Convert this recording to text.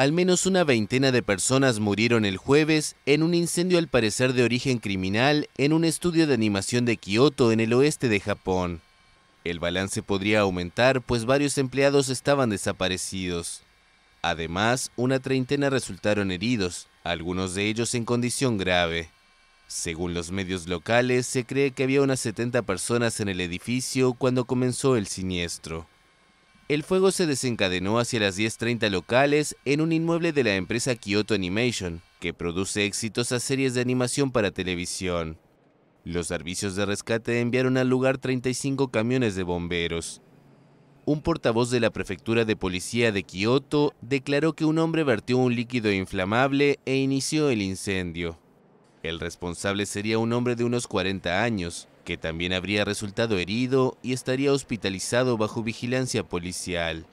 Al menos una veintena de personas murieron el jueves en un incendio al parecer de origen criminal en un estudio de animación de Kioto en el oeste de Japón. El balance podría aumentar, pues varios empleados estaban desaparecidos. Además, una treintena resultaron heridos, algunos de ellos en condición grave. Según los medios locales, se cree que había unas 70 personas en el edificio cuando comenzó el siniestro. El fuego se desencadenó hacia las 10.30 locales en un inmueble de la empresa Kyoto Animation, que produce exitosas series de animación para televisión. Los servicios de rescate enviaron al lugar 35 camiones de bomberos. Un portavoz de la Prefectura de Policía de Kyoto declaró que un hombre vertió un líquido inflamable e inició el incendio. El responsable sería un hombre de unos 40 años, que también habría resultado herido y estaría hospitalizado bajo vigilancia policial.